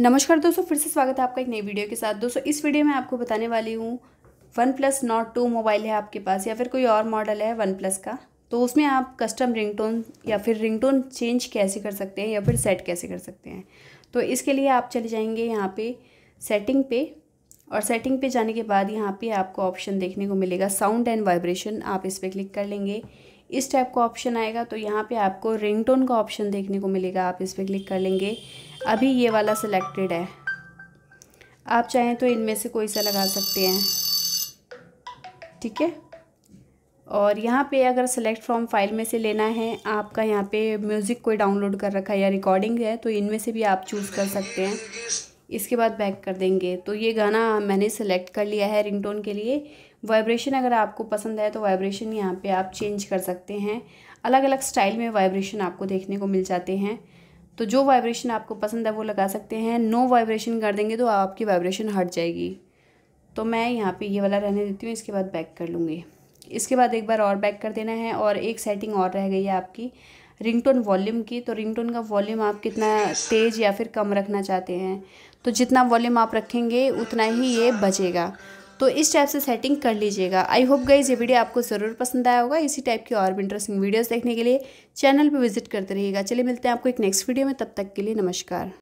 नमस्कार दोस्तों फिर से स्वागत है आपका एक नई वीडियो के साथ दोस्तों इस वीडियो में आपको बताने वाली हूँ OnePlus Nord two mobile है आपके पास या फिर कोई और मॉडल है वन प्लस का तो उसमें आप कस्टम रिंगटोन या फिर रिंगटोन चेंज कैसे कर सकते हैं या फिर सेट कैसे कर सकते हैं तो इसके लिए आप चले जाएंगे यहाँ पे सेटिंग पे और सेटिंग पे जाने के बाद यहाँ पे आपको ऑप्शन देखने को मिलेगा साउंड एंड वाइब्रेशन आप इस पर क्लिक कर लेंगे इस टाइप का ऑप्शन आएगा तो यहाँ पे आपको रिंगटोन का ऑप्शन देखने को मिलेगा आप इस पर क्लिक कर लेंगे अभी ये वाला सिलेक्टेड है आप चाहें तो इनमें से कोई सा लगा सकते हैं ठीक है और यहाँ पे अगर सेलेक्ट फ्रॉम फाइल में से लेना है आपका यहाँ पे म्यूज़िक कोई डाउनलोड कर रखा है या रिकॉर्डिंग है तो इनमें से भी आप चूज़ कर सकते हैं इसके बाद बैक कर देंगे तो ये गाना मैंने सेलेक्ट कर लिया है रिंगटोन के लिए वाइब्रेशन अगर आपको पसंद है तो वाइब्रेशन यहाँ पे आप चेंज कर सकते हैं अलग अलग स्टाइल में वाइब्रेशन आपको देखने को मिल जाते हैं तो जो वाइब्रेशन आपको पसंद है वो लगा सकते हैं नो वाइब्रेशन कर देंगे तो आपकी वाइब्रेशन हट जाएगी तो मैं यहाँ पर ये वाला रहने देती हूँ इसके बाद बैक कर लूँगी इसके बाद एक बार और बैक कर देना है और एक सेटिंग और रह गई है आपकी रिंगटोन वॉल्यूम की तो रिंगटोन का वॉल्यूम आप कितना तेज़ या फिर कम रखना चाहते हैं तो जितना वॉल्यूम आप रखेंगे उतना ही ये बजेगा तो इस टाइप से सेटिंग कर लीजिएगा आई होप गई ये वीडियो आपको ज़रूर पसंद आया होगा इसी टाइप की और भी इंटरेस्टिंग वीडियोज़ देखने के लिए चैनल पर विजिट करते रहिएगा चलिए मिलते हैं आपको एक नेक्स्ट वीडियो में तब तक के लिए नमस्कार